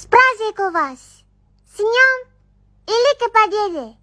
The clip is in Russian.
С праздником вас! С Днем Великой Победы!